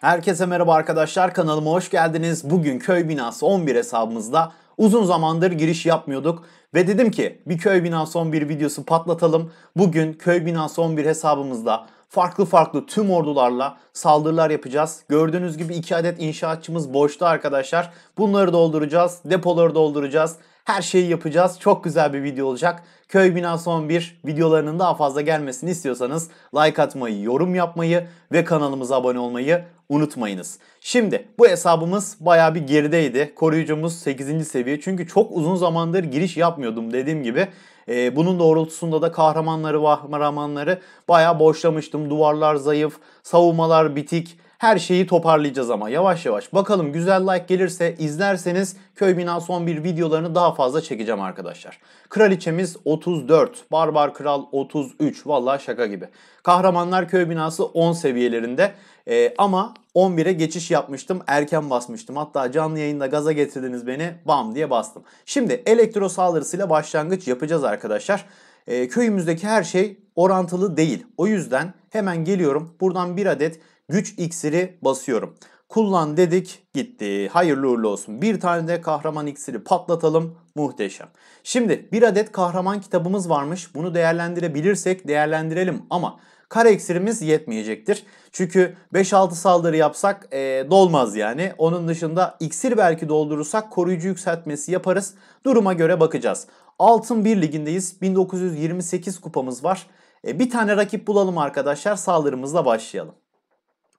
Herkese merhaba arkadaşlar kanalıma hoş geldiniz. Bugün köy binası 11 hesabımızda uzun zamandır giriş yapmıyorduk ve dedim ki bir köy binası 11 videosu patlatalım. Bugün köy binası 11 hesabımızda farklı farklı tüm ordularla saldırılar yapacağız. Gördüğünüz gibi iki adet inşaatçımız boşta arkadaşlar. Bunları dolduracağız, depoları dolduracağız. Her şeyi yapacağız. Çok güzel bir video olacak. Köy Binası 11 videolarının daha fazla gelmesini istiyorsanız like atmayı, yorum yapmayı ve kanalımıza abone olmayı unutmayınız. Şimdi bu hesabımız baya bir gerideydi. Koruyucumuz 8. seviye. Çünkü çok uzun zamandır giriş yapmıyordum dediğim gibi. E, bunun doğrultusunda da kahramanları, kahramanları baya boşlamıştım. Duvarlar zayıf, savunmalar bitik. Her şeyi toparlayacağız ama yavaş yavaş. Bakalım güzel like gelirse izlerseniz köy bina son bir videolarını daha fazla çekeceğim arkadaşlar. Kraliçemiz 34, Barbar Kral 33 valla şaka gibi. Kahramanlar köy binası 10 seviyelerinde ee, ama 11'e geçiş yapmıştım. Erken basmıştım. Hatta canlı yayında gaza getirdiniz beni bam diye bastım. Şimdi elektro saldırısıyla başlangıç yapacağız arkadaşlar. Ee, köyümüzdeki her şey orantılı değil. O yüzden hemen geliyorum. Buradan bir adet güç iksiri basıyorum. Kullan dedik gitti. Hayırlı uğurlu olsun. Bir tane de kahraman iksiri patlatalım. Muhteşem. Şimdi bir adet kahraman kitabımız varmış. Bunu değerlendirebilirsek değerlendirelim ama kare iksirimiz yetmeyecektir. Çünkü 5-6 saldırı yapsak ee, dolmaz yani. Onun dışında iksir belki doldurursak koruyucu yükseltmesi yaparız. Duruma göre bakacağız. Altın 1 ligindeyiz. 1928 kupamız var. E, bir tane rakip bulalım arkadaşlar. Saldırımızla başlayalım.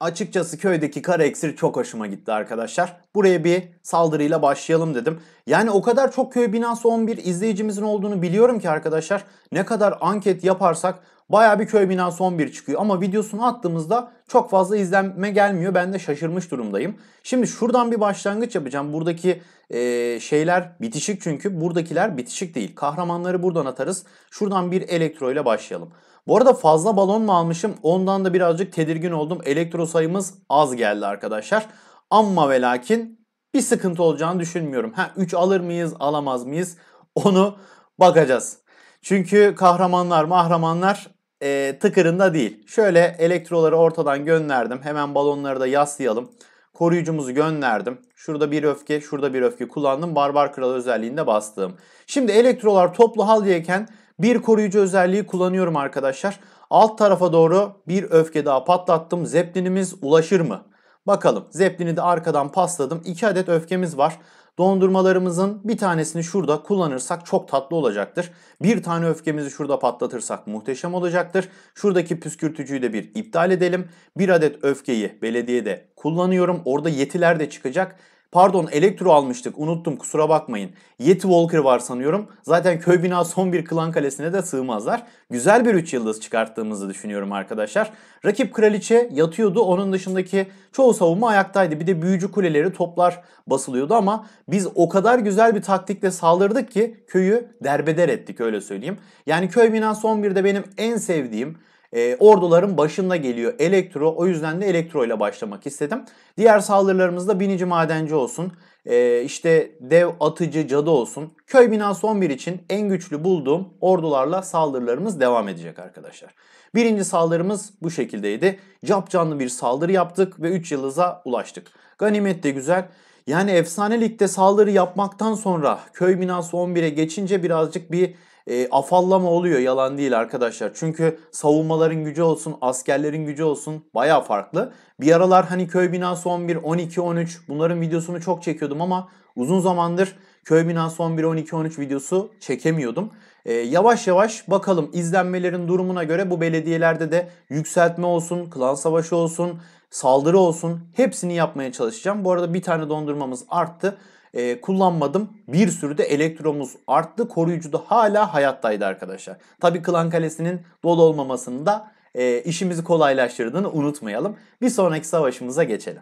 Açıkçası köydeki kara eksir çok hoşuma gitti arkadaşlar. Buraya bir saldırıyla başlayalım dedim. Yani o kadar çok köy binası 11 izleyicimizin olduğunu biliyorum ki arkadaşlar. Ne kadar anket yaparsak baya bir köy binası 11 çıkıyor. Ama videosunu attığımızda çok fazla izlenme gelmiyor. Ben de şaşırmış durumdayım. Şimdi şuradan bir başlangıç yapacağım. Buradaki e, şeyler bitişik çünkü buradakiler bitişik değil. Kahramanları buradan atarız. Şuradan bir elektro ile başlayalım. Bu arada fazla balon mu almışım ondan da birazcık tedirgin oldum. Elektro sayımız az geldi arkadaşlar. Amma ve lakin bir sıkıntı olacağını düşünmüyorum. Ha 3 alır mıyız alamaz mıyız onu bakacağız. Çünkü kahramanlar mahramanlar e, tıkırında değil. Şöyle elektroları ortadan gönderdim. Hemen balonları da yaslayalım. Koruyucumuzu gönderdim. Şurada bir öfke, şurada bir öfke kullandım. Barbar Kral özelliğinde bastığım. Şimdi elektrolar toplu haldeyken bir koruyucu özelliği kullanıyorum arkadaşlar. Alt tarafa doğru bir öfke daha patlattım. Zeplinimiz ulaşır mı? Bakalım. Zeplini de arkadan pasladım. 2 adet öfkemiz var. Dondurmalarımızın bir tanesini şurada kullanırsak çok tatlı olacaktır. Bir tane öfkemizi şurada patlatırsak muhteşem olacaktır. Şuradaki püskürtücüyü de bir iptal edelim. Bir adet öfkeyi belediyede kullanıyorum. Orada yetiler de çıkacak Pardon elektro almıştık unuttum kusura bakmayın. Yeti Walker var sanıyorum. Zaten köy bina son bir klan kalesine de sığmazlar. Güzel bir 3 yıldız çıkarttığımızı düşünüyorum arkadaşlar. Rakip kraliçe yatıyordu. Onun dışındaki çoğu savunma ayaktaydı. Bir de büyücü kuleleri toplar basılıyordu ama biz o kadar güzel bir taktikle saldırdık ki köyü derbeder ettik öyle söyleyeyim. Yani köy bina son bir de benim en sevdiğim e, orduların başında geliyor elektro. O yüzden de elektro ile başlamak istedim. Diğer saldırılarımızda binici madenci olsun. E, işte dev atıcı cadı olsun. Köy binası 11 için en güçlü bulduğum ordularla saldırılarımız devam edecek arkadaşlar. Birinci saldırımız bu şekildeydi. Cap canlı bir saldırı yaptık ve 3 yıldıza ulaştık. Ganimet de güzel. Yani efsane ligde saldırı yapmaktan sonra köy binası 11'e geçince birazcık bir e, afallama oluyor yalan değil arkadaşlar. Çünkü savunmaların gücü olsun, askerlerin gücü olsun baya farklı. Bir aralar hani köy binası 11, 12, 13 bunların videosunu çok çekiyordum ama uzun zamandır köy binası 11, 12, 13 videosu çekemiyordum. E, yavaş yavaş bakalım izlenmelerin durumuna göre bu belediyelerde de yükseltme olsun, klan savaşı olsun, saldırı olsun hepsini yapmaya çalışacağım. Bu arada bir tane dondurmamız arttı e, kullanmadım. Bir sürü de elektromuz arttı. Koruyucu da hala hayattaydı arkadaşlar. Tabi Klan Kalesi'nin dolu olmamasını da e, işimizi kolaylaştırdığını unutmayalım. Bir sonraki savaşımıza geçelim.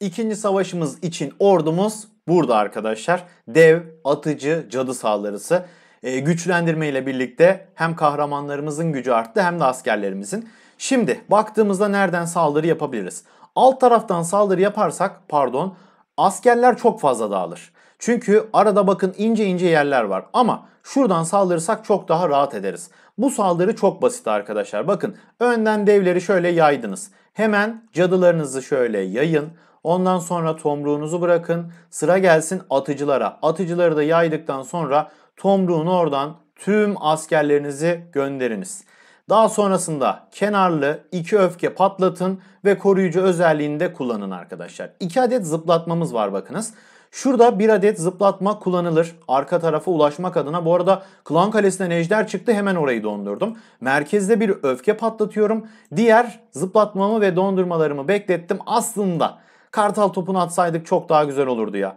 İkinci savaşımız için ordumuz burada arkadaşlar. Dev, atıcı, cadı saldırısı. E, güçlendirme ile birlikte hem kahramanlarımızın gücü arttı hem de askerlerimizin. Şimdi baktığımızda nereden saldırı yapabiliriz? Alt taraftan saldırı yaparsak pardon askerler çok fazla dağılır. Çünkü arada bakın ince ince yerler var ama şuradan saldırırsak çok daha rahat ederiz. Bu saldırı çok basit arkadaşlar. Bakın önden devleri şöyle yaydınız. Hemen cadılarınızı şöyle yayın. Ondan sonra tomruğunuzu bırakın. Sıra gelsin atıcılara. Atıcıları da yaydıktan sonra tomruğunu oradan tüm askerlerinizi gönderiniz. Daha sonrasında kenarlı iki öfke patlatın ve koruyucu özelliğinde kullanın arkadaşlar. 2 adet zıplatmamız var bakınız. Şurada bir adet zıplatma kullanılır. Arka tarafa ulaşmak adına. Bu arada Klan Kalesi'ne Nejder çıktı hemen orayı dondurdum. Merkezde bir öfke patlatıyorum. Diğer zıplatmamı ve dondurmalarımı beklettim. Aslında kartal topunu atsaydık çok daha güzel olurdu ya.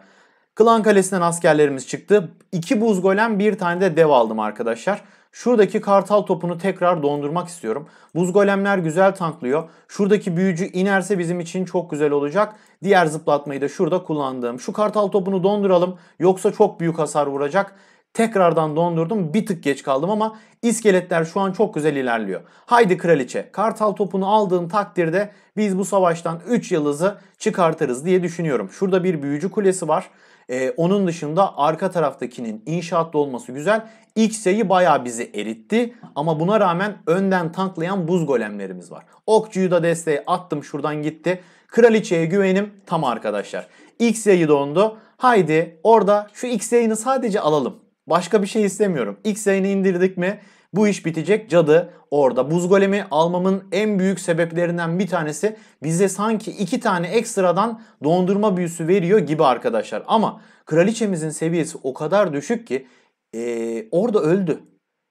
Klan Kalesi'nden askerlerimiz çıktı. 2 buz golem bir tane de dev aldım arkadaşlar. Şuradaki kartal topunu tekrar dondurmak istiyorum. Buz golemler güzel tanklıyor. Şuradaki büyücü inerse bizim için çok güzel olacak. Diğer zıplatmayı da şurada kullandım. Şu kartal topunu donduralım yoksa çok büyük hasar vuracak. Tekrardan dondurdum. Bir tık geç kaldım ama iskeletler şu an çok güzel ilerliyor. Haydi kraliçe. Kartal topunu aldığın takdirde biz bu savaştan 3 yıldızı çıkartırız diye düşünüyorum. Şurada bir büyücü kulesi var. E, onun dışında arka taraftakinin inşaatlı olması güzel. X'e'yi bayağı bizi eritti ama buna rağmen önden tanklayan buz golemlerimiz var. Okçuyu da desteğe attım şuradan gitti. Kraliçeye güvenim tam arkadaşlar. X'e'yi dondu. Haydi orada şu X X'e'yini sadece alalım. Başka bir şey istemiyorum. X X'e'yini indirdik mi bu iş bitecek cadı orada. Buz golemi almamın en büyük sebeplerinden bir tanesi bize sanki iki tane ekstradan dondurma büyüsü veriyor gibi arkadaşlar. Ama kraliçemizin seviyesi o kadar düşük ki ee, orada öldü.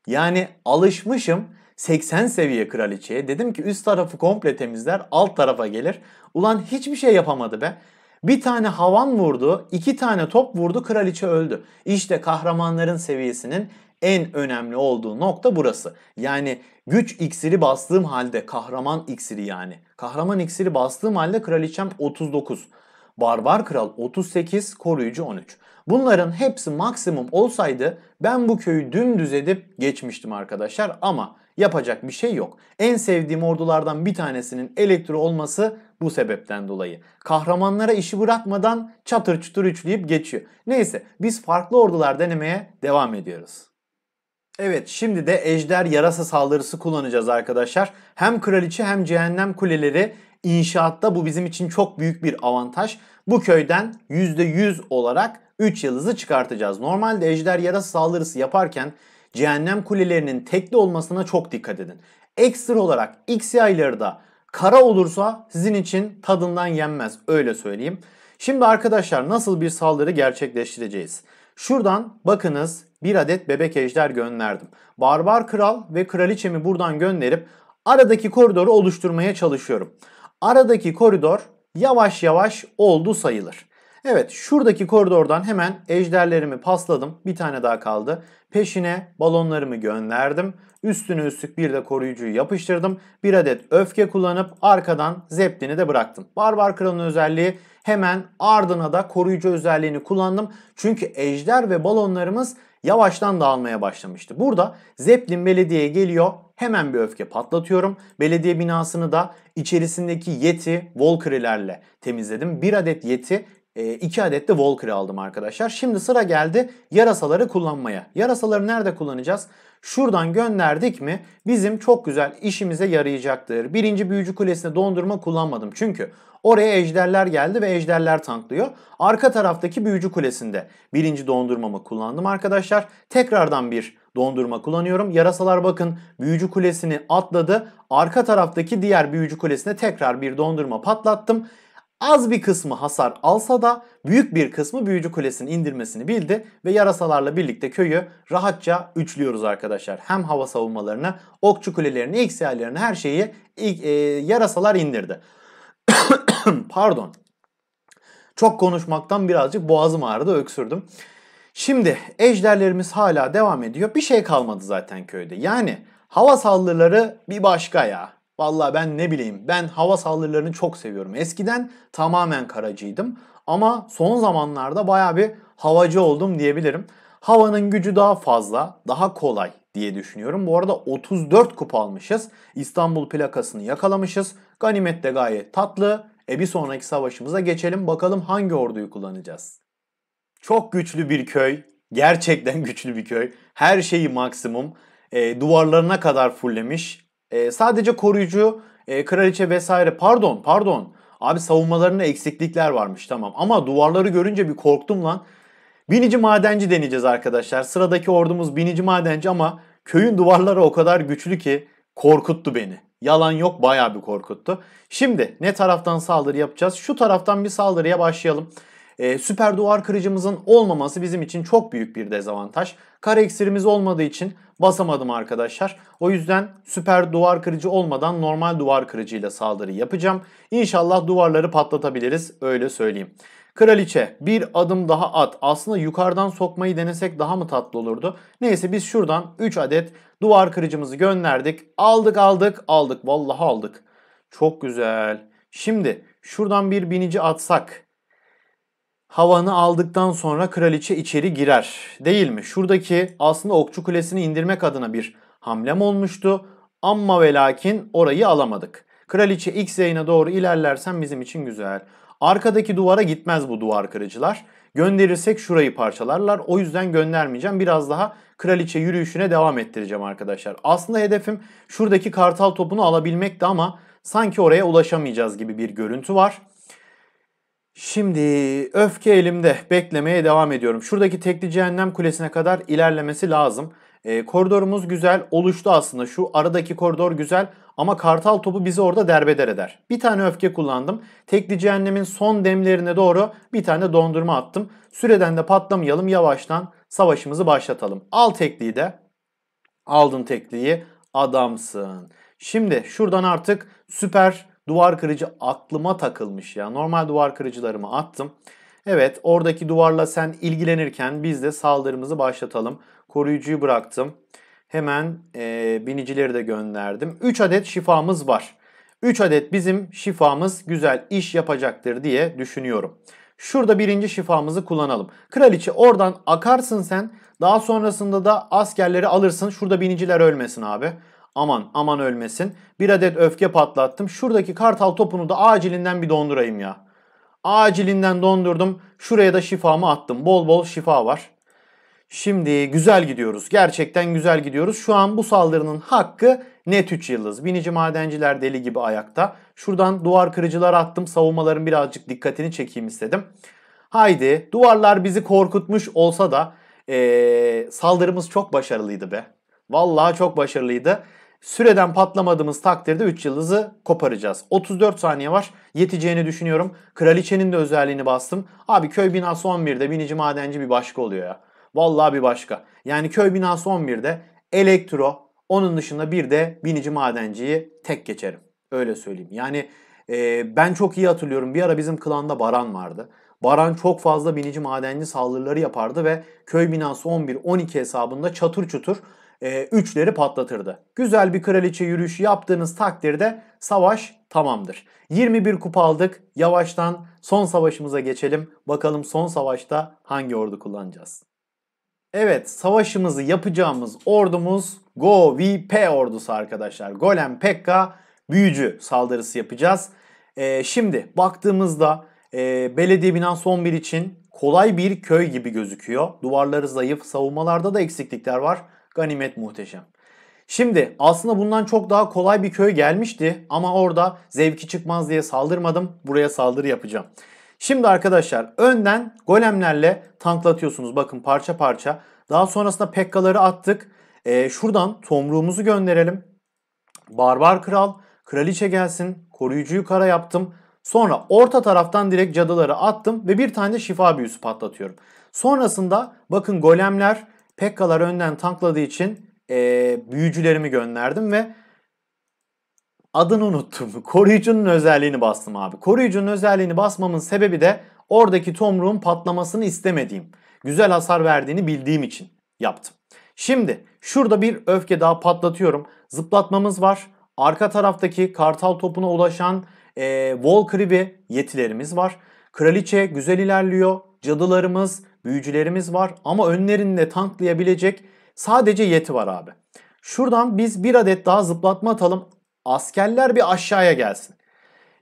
Yani alışmışım 80 seviye kraliçeye. Dedim ki üst tarafı komple temizler alt tarafa gelir. Ulan hiçbir şey yapamadı be. Bir tane havan vurdu, iki tane top vurdu, kraliçe öldü. İşte kahramanların seviyesinin en önemli olduğu nokta burası. Yani güç iksiri bastığım halde kahraman iksiri yani. Kahraman iksiri bastığım halde kraliçem 39. Barbar Kral 38, koruyucu 13. Bunların hepsi maksimum olsaydı ben bu köyü dümdüz edip geçmiştim arkadaşlar ama yapacak bir şey yok. En sevdiğim ordulardan bir tanesinin elektro olması bu sebepten dolayı. Kahramanlara işi bırakmadan çatır çutur üçleyip geçiyor. Neyse biz farklı ordular denemeye devam ediyoruz. Evet şimdi de ejder yarasa saldırısı kullanacağız arkadaşlar. Hem kraliçe hem cehennem kuleleri inşaatta bu bizim için çok büyük bir avantaj. Bu köyden %100 olarak 3 yıldızı çıkartacağız. Normalde ejder yarası saldırısı yaparken cehennem kulelerinin tekli olmasına çok dikkat edin. Ekstra olarak X yayları da kara olursa sizin için tadından yenmez öyle söyleyeyim. Şimdi arkadaşlar nasıl bir saldırı gerçekleştireceğiz? Şuradan bakınız bir adet bebek ejder gönderdim. Barbar kral ve kraliçemi buradan gönderip aradaki koridoru oluşturmaya çalışıyorum. Aradaki koridor yavaş yavaş oldu sayılır. Evet şuradaki koridordan hemen ejderlerimi pasladım. Bir tane daha kaldı. Peşine balonlarımı gönderdim. Üstüne üstlük bir de koruyucuyu yapıştırdım. Bir adet öfke kullanıp arkadan zeplini de bıraktım. Barbar kralın özelliği Hemen ardına da koruyucu özelliğini kullandım. Çünkü ejder ve balonlarımız yavaştan dağılmaya başlamıştı. Burada Zeppelin belediyeye geliyor. Hemen bir öfke patlatıyorum. Belediye binasını da içerisindeki Yeti Walker'lerle temizledim. Bir adet Yeti e, iki adet de Walker aldım arkadaşlar. Şimdi sıra geldi yarasaları kullanmaya. Yarasaları nerede kullanacağız? şuradan gönderdik mi bizim çok güzel işimize yarayacaktır. Birinci büyücü kulesine dondurma kullanmadım. Çünkü oraya ejderler geldi ve ejderler tanklıyor. Arka taraftaki büyücü kulesinde birinci dondurmamı kullandım arkadaşlar. Tekrardan bir dondurma kullanıyorum. Yarasalar bakın büyücü kulesini atladı. Arka taraftaki diğer büyücü kulesine tekrar bir dondurma patlattım. Az bir kısmı hasar alsa da büyük bir kısmı büyücü kulesinin indirmesini bildi ve yarasalarla birlikte köyü rahatça üçlüyoruz arkadaşlar. Hem hava savunmalarını, okçu kulelerini, XY'lerini her şeyi e, e yarasalar indirdi. Pardon. Çok konuşmaktan birazcık boğazım ağrıdı öksürdüm. Şimdi ejderlerimiz hala devam ediyor. Bir şey kalmadı zaten köyde. Yani hava saldırıları bir başka ya. Vallahi ben ne bileyim ben hava saldırılarını çok seviyorum. Eskiden tamamen karacıydım ama son zamanlarda baya bir havacı oldum diyebilirim. Havanın gücü daha fazla, daha kolay diye düşünüyorum. Bu arada 34 kupa almışız. İstanbul plakasını yakalamışız. Ganimet de gayet tatlı. E bir sonraki savaşımıza geçelim bakalım hangi orduyu kullanacağız. Çok güçlü bir köy. Gerçekten güçlü bir köy. Her şeyi maksimum. E, duvarlarına kadar fullemiş e, sadece koruyucu, e, kraliçe vesaire pardon pardon. Abi savunmalarında eksiklikler varmış tamam. Ama duvarları görünce bir korktum lan. Binici madenci deneyeceğiz arkadaşlar. Sıradaki ordumuz binici madenci ama köyün duvarları o kadar güçlü ki korkuttu beni. Yalan yok bayağı bir korkuttu. Şimdi ne taraftan saldırı yapacağız? Şu taraftan bir saldırıya başlayalım e, süper duvar kırıcımızın olmaması bizim için çok büyük bir dezavantaj. Kare iksirimiz olmadığı için basamadım arkadaşlar. O yüzden süper duvar kırıcı olmadan normal duvar kırıcıyla saldırı yapacağım. İnşallah duvarları patlatabiliriz öyle söyleyeyim. Kraliçe bir adım daha at. Aslında yukarıdan sokmayı denesek daha mı tatlı olurdu? Neyse biz şuradan 3 adet duvar kırıcımızı gönderdik. Aldık aldık aldık. Vallahi aldık. Çok güzel. Şimdi şuradan bir binici atsak havanı aldıktan sonra kraliçe içeri girer. Değil mi? Şuradaki aslında okçu kulesini indirmek adına bir hamlem olmuştu. Amma ve lakin orayı alamadık. Kraliçe X yayına doğru ilerlersen bizim için güzel. Arkadaki duvara gitmez bu duvar kırıcılar. Gönderirsek şurayı parçalarlar. O yüzden göndermeyeceğim. Biraz daha kraliçe yürüyüşüne devam ettireceğim arkadaşlar. Aslında hedefim şuradaki kartal topunu alabilmekti ama sanki oraya ulaşamayacağız gibi bir görüntü var. Şimdi öfke elimde. Beklemeye devam ediyorum. Şuradaki tekli cehennem kulesine kadar ilerlemesi lazım. E, koridorumuz güzel. Oluştu aslında. Şu aradaki koridor güzel. Ama kartal topu bizi orada derbeder eder. Bir tane öfke kullandım. Tekli cehennemin son demlerine doğru bir tane dondurma attım. Süreden de patlamayalım. Yavaştan savaşımızı başlatalım. Al tekliyi de. Aldın tekliyi. Adamsın. Şimdi şuradan artık süper Duvar kırıcı aklıma takılmış ya. Normal duvar kırıcılarımı attım. Evet oradaki duvarla sen ilgilenirken biz de saldırımızı başlatalım. Koruyucuyu bıraktım. Hemen e, binicileri de gönderdim. 3 adet şifamız var. 3 adet bizim şifamız güzel iş yapacaktır diye düşünüyorum. Şurada birinci şifamızı kullanalım. Kraliçe oradan akarsın sen. Daha sonrasında da askerleri alırsın. Şurada biniciler ölmesin abi. Aman aman ölmesin. Bir adet öfke patlattım. Şuradaki kartal topunu da acilinden bir dondurayım ya. Acilinden dondurdum. Şuraya da şifamı attım. Bol bol şifa var. Şimdi güzel gidiyoruz. Gerçekten güzel gidiyoruz. Şu an bu saldırının hakkı net 3 yıldız. Binici madenciler deli gibi ayakta. Şuradan duvar kırıcılar attım. Savunmaların birazcık dikkatini çekeyim istedim. Haydi duvarlar bizi korkutmuş olsa da ee, saldırımız çok başarılıydı be. Vallahi çok başarılıydı. Süreden patlamadığımız takdirde 3 yıldızı koparacağız. 34 saniye var. Yeteceğini düşünüyorum. Kraliçenin de özelliğini bastım. Abi köy binası 11'de binici madenci bir başka oluyor ya. Vallahi bir başka. Yani köy binası 11'de elektro onun dışında bir de binici madenciyi tek geçerim. Öyle söyleyeyim. Yani e, ben çok iyi hatırlıyorum. Bir ara bizim klanda Baran vardı. Baran çok fazla binici madenci saldırıları yapardı ve köy binası 11-12 hesabında çatır çutur e, üçleri patlatırdı. Güzel bir kraliçe yürüyüşü yaptığınız takdirde savaş tamamdır. 21 kupa aldık. Yavaştan son savaşımıza geçelim. Bakalım son savaşta hangi ordu kullanacağız? Evet savaşımızı yapacağımız ordumuz Go VP ordusu arkadaşlar. Golem Pekka büyücü saldırısı yapacağız. E, şimdi baktığımızda e, belediye binası 11 için kolay bir köy gibi gözüküyor. Duvarları zayıf, savunmalarda da eksiklikler var. Ganimet muhteşem. Şimdi aslında bundan çok daha kolay bir köy gelmişti ama orada zevki çıkmaz diye saldırmadım. Buraya saldırı yapacağım. Şimdi arkadaşlar önden golemlerle tanklatıyorsunuz. Bakın parça parça. Daha sonrasında pekkaları attık. Ee, şuradan tomruğumuzu gönderelim. Barbar kral, kraliçe gelsin. Koruyucuyu kara yaptım. Sonra orta taraftan direkt cadıları attım ve bir tane de şifa büyüsü patlatıyorum. Sonrasında bakın golemler Pekkalar önden tankladığı için e, büyücülerimi gönderdim ve adını unuttum. Koruyucunun özelliğini bastım abi. Koruyucunun özelliğini basmamın sebebi de oradaki tomruğun patlamasını istemediğim, güzel hasar verdiğini bildiğim için yaptım. Şimdi şurada bir öfke daha patlatıyorum. Zıplatmamız var. Arka taraftaki kartal topuna ulaşan e, Volkribi yetilerimiz var. Kraliçe güzel ilerliyor. Cadılarımız büyücülerimiz var ama önlerinde tanklayabilecek sadece yeti var abi. Şuradan biz bir adet daha zıplatma atalım. Askerler bir aşağıya gelsin.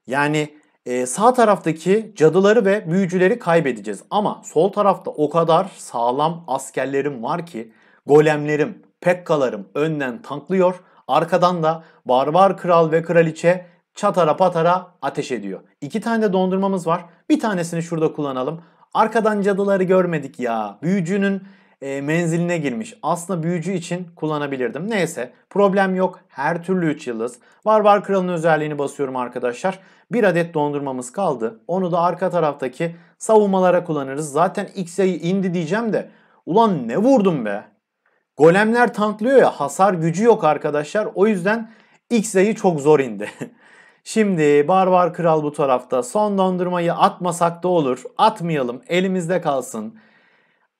Yani e, sağ taraftaki cadıları ve büyücüleri kaybedeceğiz. Ama sol tarafta o kadar sağlam askerlerim var ki golemlerim, pekkalarım önden tanklıyor. Arkadan da barbar kral ve kraliçe çatara patara ateş ediyor. İki tane de dondurmamız var. Bir tanesini şurada kullanalım. Arkadan cadıları görmedik ya. Büyücünün e, menziline girmiş. Aslında büyücü için kullanabilirdim. Neyse problem yok. Her türlü 3 yıldız. Barbar Kralı'nın özelliğini basıyorum arkadaşlar. Bir adet dondurmamız kaldı. Onu da arka taraftaki savunmalara kullanırız. Zaten X indi diyeceğim de. Ulan ne vurdum be. Golemler tanklıyor ya hasar gücü yok arkadaşlar. O yüzden X çok zor indi. Şimdi Barbar Kral bu tarafta. Son dondurmayı atmasak da olur. Atmayalım. Elimizde kalsın.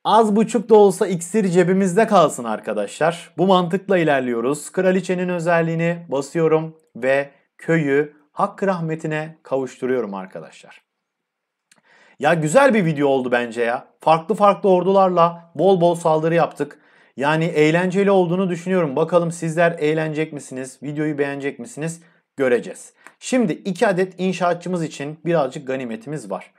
Az buçuk da olsa iksir cebimizde kalsın arkadaşlar. Bu mantıkla ilerliyoruz. Kraliçenin özelliğini basıyorum ve köyü hak rahmetine kavuşturuyorum arkadaşlar. Ya güzel bir video oldu bence ya. Farklı farklı ordularla bol bol saldırı yaptık. Yani eğlenceli olduğunu düşünüyorum. Bakalım sizler eğlenecek misiniz? Videoyu beğenecek misiniz? Göreceğiz. Şimdi iki adet inşaatçımız için birazcık ganimetimiz var.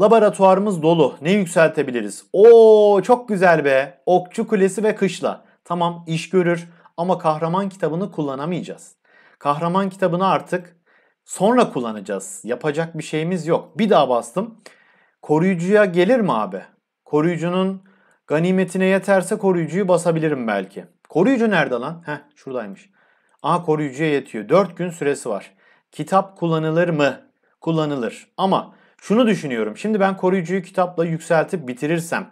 Laboratuvarımız dolu. Ne yükseltebiliriz? Oo çok güzel be. Okçu kulesi ve kışla. Tamam iş görür ama kahraman kitabını kullanamayacağız. Kahraman kitabını artık sonra kullanacağız. Yapacak bir şeyimiz yok. Bir daha bastım. Koruyucuya gelir mi abi? Koruyucunun ganimetine yeterse koruyucuyu basabilirim belki. Koruyucu nerede lan? Heh şuradaymış. Aha koruyucuya yetiyor. 4 gün süresi var kitap kullanılır mı? Kullanılır. Ama şunu düşünüyorum. Şimdi ben koruyucuyu kitapla yükseltip bitirirsem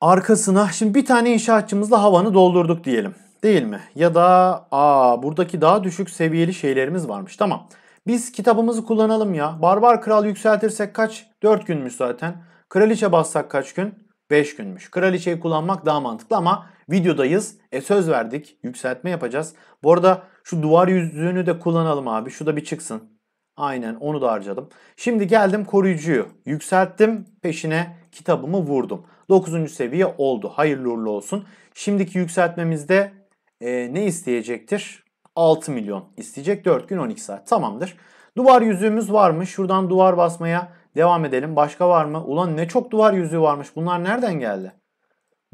arkasına şimdi bir tane inşaatçımızla havanı doldurduk diyelim. Değil mi? Ya da aa buradaki daha düşük seviyeli şeylerimiz varmış. Tamam. Biz kitabımızı kullanalım ya. Barbar kral yükseltirsek kaç? 4 günmüş zaten. Kraliçe bassak kaç gün? 5 günmüş. Kraliçeyi kullanmak daha mantıklı ama videodayız. E söz verdik. Yükseltme yapacağız. Bu arada şu duvar yüzüğünü de kullanalım abi. Şu da bir çıksın. Aynen onu da harcadım. Şimdi geldim koruyucuyu. Yükselttim. Peşine kitabımı vurdum. 9. seviye oldu. Hayırlı uğurlu olsun. Şimdiki yükseltmemizde e, ne isteyecektir? 6 milyon isteyecek. 4 gün 12 saat. Tamamdır. Duvar yüzüğümüz var mı? Şuradan duvar basmaya devam edelim. Başka var mı? Ulan ne çok duvar yüzüğü varmış. Bunlar nereden geldi?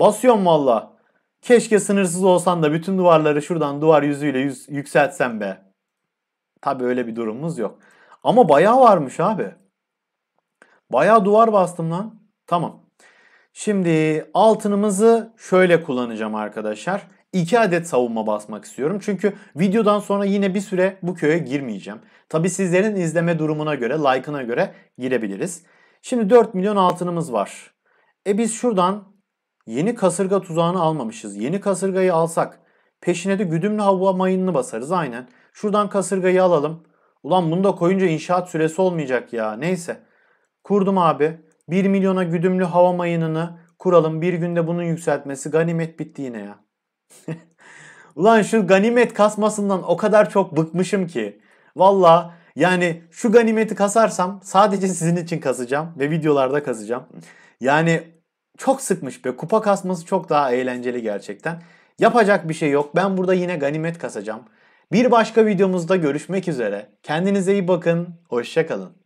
Basıyorum valla. Keşke sınırsız olsan da bütün duvarları şuradan duvar yüzüyle yüz, yükseltsem be. Tabi öyle bir durumumuz yok. Ama bayağı varmış abi. Bayağı duvar bastım lan. Tamam. Şimdi altınımızı şöyle kullanacağım arkadaşlar. 2 adet savunma basmak istiyorum. Çünkü videodan sonra yine bir süre bu köye girmeyeceğim. Tabi sizlerin izleme durumuna göre, like'ına göre girebiliriz. Şimdi 4 milyon altınımız var. E biz şuradan Yeni kasırga tuzağını almamışız. Yeni kasırgayı alsak peşine de güdümlü hava mayınını basarız aynen. Şuradan kasırgayı alalım. Ulan bunu da koyunca inşaat süresi olmayacak ya. Neyse. Kurdum abi. 1 milyona güdümlü hava mayınını kuralım. Bir günde bunun yükseltmesi ganimet bitti yine ya. Ulan şu ganimet kasmasından o kadar çok bıkmışım ki. Valla yani şu ganimeti kasarsam sadece sizin için kasacağım ve videolarda kasacağım. Yani çok sıkmış be. Kupa kasması çok daha eğlenceli gerçekten. Yapacak bir şey yok. Ben burada yine ganimet kasacağım. Bir başka videomuzda görüşmek üzere. Kendinize iyi bakın. Hoşçakalın.